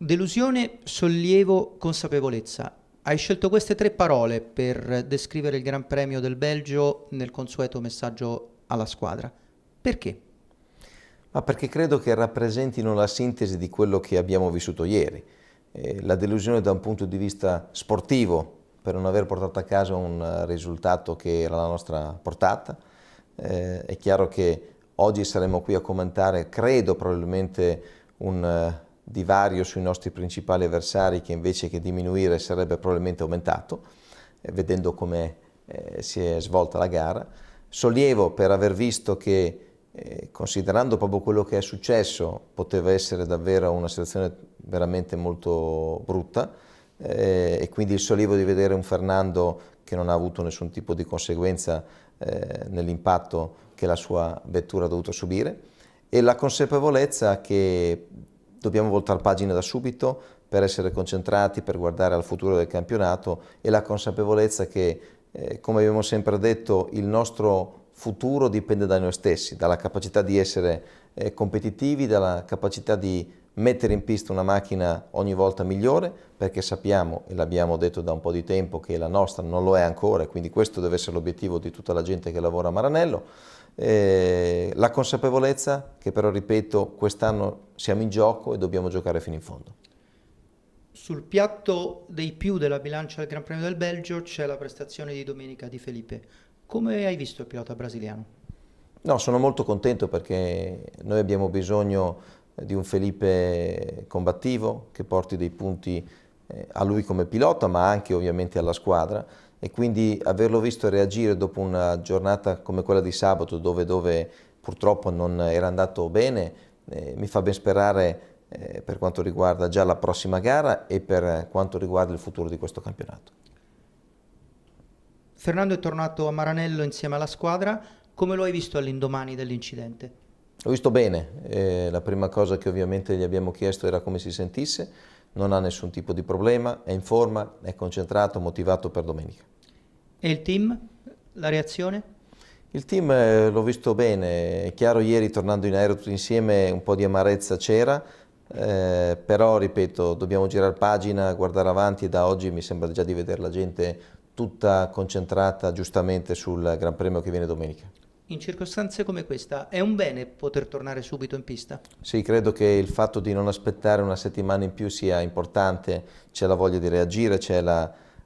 Delusione, sollievo, consapevolezza. Hai scelto queste tre parole per descrivere il Gran Premio del Belgio nel consueto messaggio alla squadra. Perché? Ma perché credo che rappresentino la sintesi di quello che abbiamo vissuto ieri. Eh, la delusione da un punto di vista sportivo per non aver portato a casa un risultato che era la nostra portata. Eh, è chiaro che oggi saremo qui a commentare, credo probabilmente, un eh, divario sui nostri principali avversari che invece che diminuire sarebbe probabilmente aumentato, eh, vedendo come eh, si è svolta la gara. Sollievo per aver visto che, eh, considerando proprio quello che è successo, poteva essere davvero una situazione veramente molto brutta eh, e quindi il sollievo di vedere un Fernando che non ha avuto nessun tipo di conseguenza eh, nell'impatto che la sua vettura ha dovuto subire e la consapevolezza che dobbiamo voltare pagina da subito per essere concentrati, per guardare al futuro del campionato e la consapevolezza che, eh, come abbiamo sempre detto, il nostro futuro dipende da noi stessi, dalla capacità di essere eh, competitivi, dalla capacità di mettere in pista una macchina ogni volta migliore perché sappiamo, e l'abbiamo detto da un po' di tempo, che la nostra non lo è ancora e quindi questo deve essere l'obiettivo di tutta la gente che lavora a Maranello. Eh, la consapevolezza che però, ripeto, quest'anno siamo in gioco e dobbiamo giocare fino in fondo. Sul piatto dei più della bilancia del Gran Premio del Belgio c'è la prestazione di domenica di Felipe. Come hai visto il pilota brasiliano? No, sono molto contento perché noi abbiamo bisogno di un Felipe combattivo che porti dei punti eh, a lui come pilota ma anche ovviamente alla squadra e quindi averlo visto reagire dopo una giornata come quella di sabato dove, dove purtroppo non era andato bene eh, mi fa ben sperare eh, per quanto riguarda già la prossima gara e per quanto riguarda il futuro di questo campionato. Fernando è tornato a Maranello insieme alla squadra, come lo hai visto all'indomani dell'incidente? L'ho visto bene, eh, la prima cosa che ovviamente gli abbiamo chiesto era come si sentisse, non ha nessun tipo di problema, è in forma, è concentrato, motivato per domenica. E il team? La reazione? Il team eh, l'ho visto bene, è chiaro ieri tornando in aereo tutti insieme un po' di amarezza c'era, eh, però ripeto dobbiamo girare pagina, guardare avanti e da oggi mi sembra già di vedere la gente tutta concentrata giustamente sul Gran Premio che viene domenica in circostanze come questa è un bene poter tornare subito in pista? Sì, credo che il fatto di non aspettare una settimana in più sia importante, c'è la voglia di reagire, c'è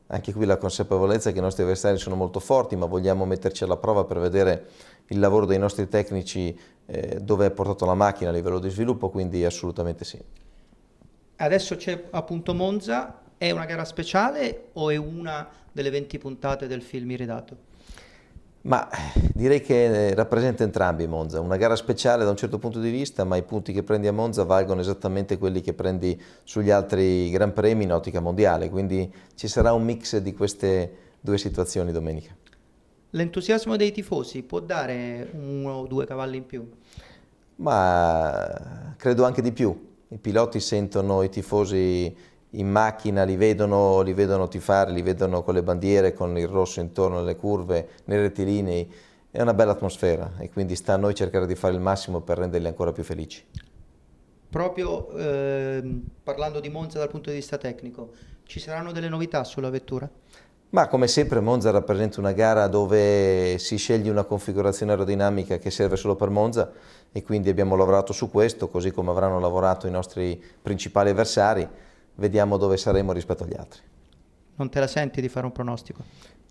anche qui la consapevolezza che i nostri avversari sono molto forti, ma vogliamo metterci alla prova per vedere il lavoro dei nostri tecnici eh, dove è portato la macchina a livello di sviluppo, quindi assolutamente sì. Adesso c'è appunto Monza, è una gara speciale o è una delle 20 puntate del film Iridato? Ma eh, direi che eh, rappresenta entrambi Monza, una gara speciale da un certo punto di vista, ma i punti che prendi a Monza valgono esattamente quelli che prendi sugli altri Gran Premi in ottica mondiale, quindi ci sarà un mix di queste due situazioni domenica. L'entusiasmo dei tifosi può dare uno o due cavalli in più? Ma credo anche di più, i piloti sentono i tifosi in macchina li vedono, li vedono tifare, li vedono con le bandiere, con il rosso intorno alle curve, nei rettilinei, è una bella atmosfera e quindi sta a noi cercare di fare il massimo per renderli ancora più felici. Proprio eh, parlando di Monza dal punto di vista tecnico, ci saranno delle novità sulla vettura? Ma come sempre Monza rappresenta una gara dove si sceglie una configurazione aerodinamica che serve solo per Monza e quindi abbiamo lavorato su questo, così come avranno lavorato i nostri principali avversari vediamo dove saremo rispetto agli altri. Non te la senti di fare un pronostico?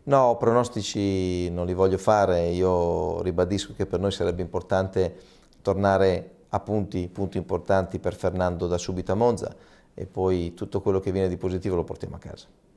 No, pronostici non li voglio fare, io ribadisco che per noi sarebbe importante tornare a punti, punti importanti per Fernando da subito a Monza e poi tutto quello che viene di positivo lo portiamo a casa.